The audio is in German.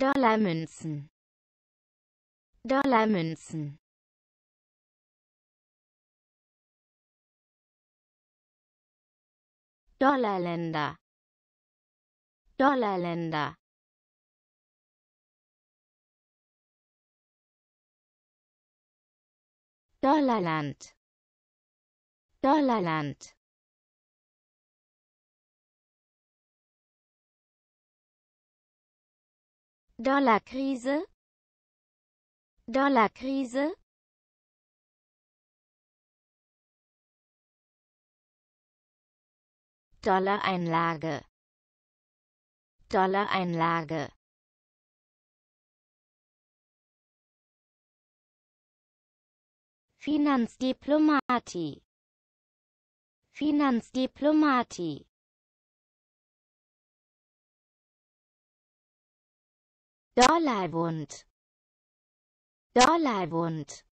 Dollarmünzen Dollarmünzen Dollarländer Dollarländer Dollarland Dollarland Dollarkrise Dollarkrise Dollareinlage Dollareinlage Finanzdiplomati Finanzdiplomati Dollarwund Dollarwund